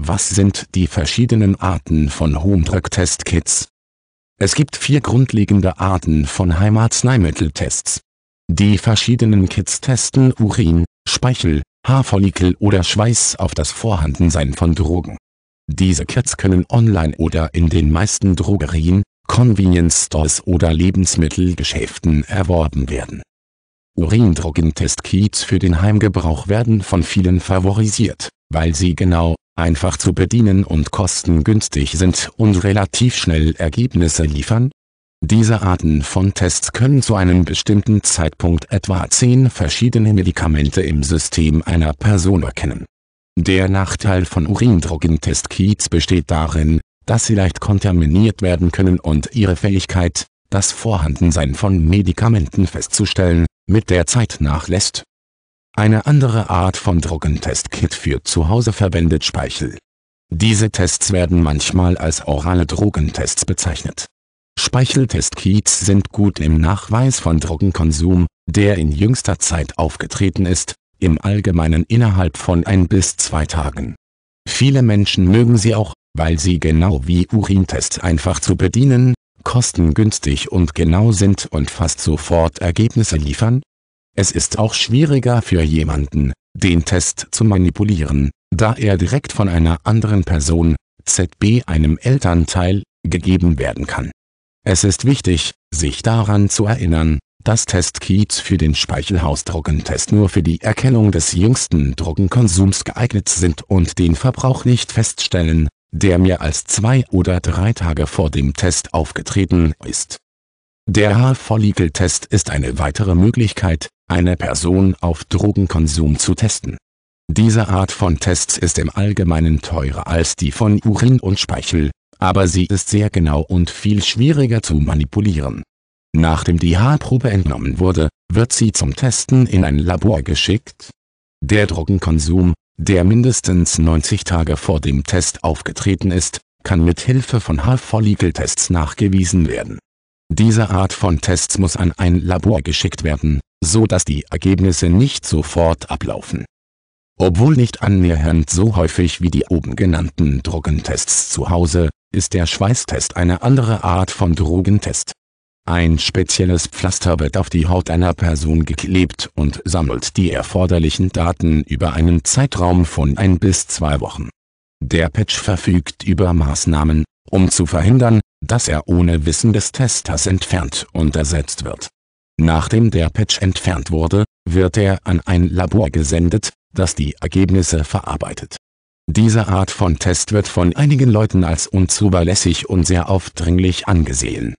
Was sind die verschiedenen Arten von Home Drug Es gibt vier grundlegende Arten von Heimarzneimitteltests. Die verschiedenen Kits testen Urin, Speichel, Haarfollikel oder Schweiß auf das Vorhandensein von Drogen. Diese Kits können online oder in den meisten Drogerien, Convenience Stores oder Lebensmittelgeschäften erworben werden. Urindrogentest-Kits für den Heimgebrauch werden von vielen favorisiert, weil sie genau einfach zu bedienen und kostengünstig sind und relativ schnell Ergebnisse liefern? Diese Arten von Tests können zu einem bestimmten Zeitpunkt etwa 10 verschiedene Medikamente im System einer Person erkennen. Der Nachteil von Urindrogentestkits besteht darin, dass sie leicht kontaminiert werden können und ihre Fähigkeit, das Vorhandensein von Medikamenten festzustellen, mit der Zeit nachlässt eine andere Art von Drogentestkit für zu Hause verwendet Speichel. Diese Tests werden manchmal als orale Drogentests bezeichnet. Speicheltestkits sind gut im Nachweis von Drogenkonsum, der in jüngster Zeit aufgetreten ist, im Allgemeinen innerhalb von ein bis zwei Tagen. Viele Menschen mögen sie auch, weil sie genau wie Urintests einfach zu bedienen, kostengünstig und genau sind und fast sofort Ergebnisse liefern, es ist auch schwieriger für jemanden, den Test zu manipulieren, da er direkt von einer anderen Person, ZB einem Elternteil, gegeben werden kann. Es ist wichtig, sich daran zu erinnern, dass Testkits für den Speichelhausdruckentest nur für die Erkennung des jüngsten Drogenkonsums geeignet sind und den Verbrauch nicht feststellen, der mehr als zwei oder drei Tage vor dem Test aufgetreten ist der Haarfollikeltest ist eine weitere Möglichkeit, eine Person auf Drogenkonsum zu testen. Diese Art von Tests ist im Allgemeinen teurer als die von Urin und Speichel, aber sie ist sehr genau und viel schwieriger zu manipulieren. Nachdem die Haarprobe entnommen wurde, wird sie zum Testen in ein Labor geschickt. Der Drogenkonsum, der mindestens 90 Tage vor dem Test aufgetreten ist, kann mit Hilfe von Haarfollikeltests nachgewiesen werden diese Art von Tests muss an ein Labor geschickt werden, so dass die Ergebnisse nicht sofort ablaufen. Obwohl nicht annähernd so häufig wie die oben genannten Drogentests zu Hause, ist der Schweißtest eine andere Art von Drogentest. Ein spezielles Pflaster wird auf die Haut einer Person geklebt und sammelt die erforderlichen Daten über einen Zeitraum von ein bis zwei Wochen. Der Patch verfügt über Maßnahmen, um zu verhindern, dass er ohne Wissen des Testers entfernt und ersetzt wird. Nachdem der Patch entfernt wurde, wird er an ein Labor gesendet, das die Ergebnisse verarbeitet. Diese Art von Test wird von einigen Leuten als unzuverlässig und sehr aufdringlich angesehen